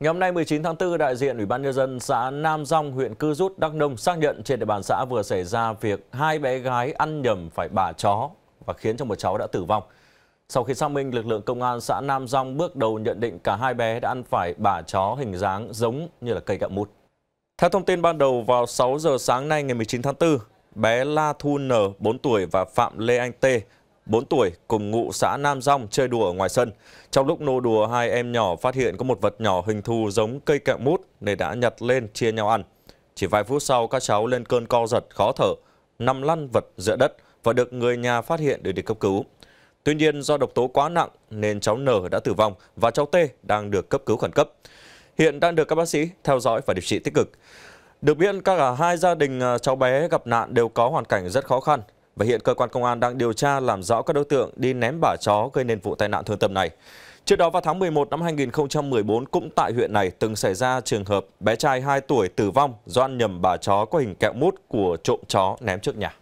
Ngày hôm nay 19 tháng 4, đại diện Ủy ban Nhân dân xã Nam Rong, huyện Cư Rút, Đắk Nông xác nhận trên địa bàn xã vừa xảy ra việc hai bé gái ăn nhầm phải bà chó và khiến cho một cháu đã tử vong. Sau khi xác minh, lực lượng công an xã Nam Rong bước đầu nhận định cả hai bé đã ăn phải bà chó hình dáng giống như là cây gạo mút. Theo thông tin ban đầu, vào 6 giờ sáng nay ngày 19 tháng 4, bé La Thu N, 4 tuổi và Phạm Lê Anh T, 4 tuổi, cùng ngụ xã Nam Rong chơi đùa ở ngoài sân. Trong lúc nô đùa, hai em nhỏ phát hiện có một vật nhỏ hình thù giống cây kẹo mút nên đã nhặt lên chia nhau ăn. Chỉ vài phút sau, các cháu lên cơn co giật, khó thở, nằm lăn vật giữa đất và được người nhà phát hiện để đi cấp cứu. Tuy nhiên do độc tố quá nặng nên cháu N đã tử vong và cháu T đang được cấp cứu khẩn cấp. Hiện đang được các bác sĩ theo dõi và điều trị tích cực. Được biết, các cả à, hai gia đình à, cháu bé gặp nạn đều có hoàn cảnh rất khó khăn và hiện cơ quan công an đang điều tra làm rõ các đối tượng đi ném bả chó gây nên vụ tai nạn thương tâm này. Trước đó vào tháng 11 năm 2014 cũng tại huyện này từng xảy ra trường hợp bé trai 2 tuổi tử vong do ăn nhầm bả chó có hình kẹo mút của trộm chó ném trước nhà.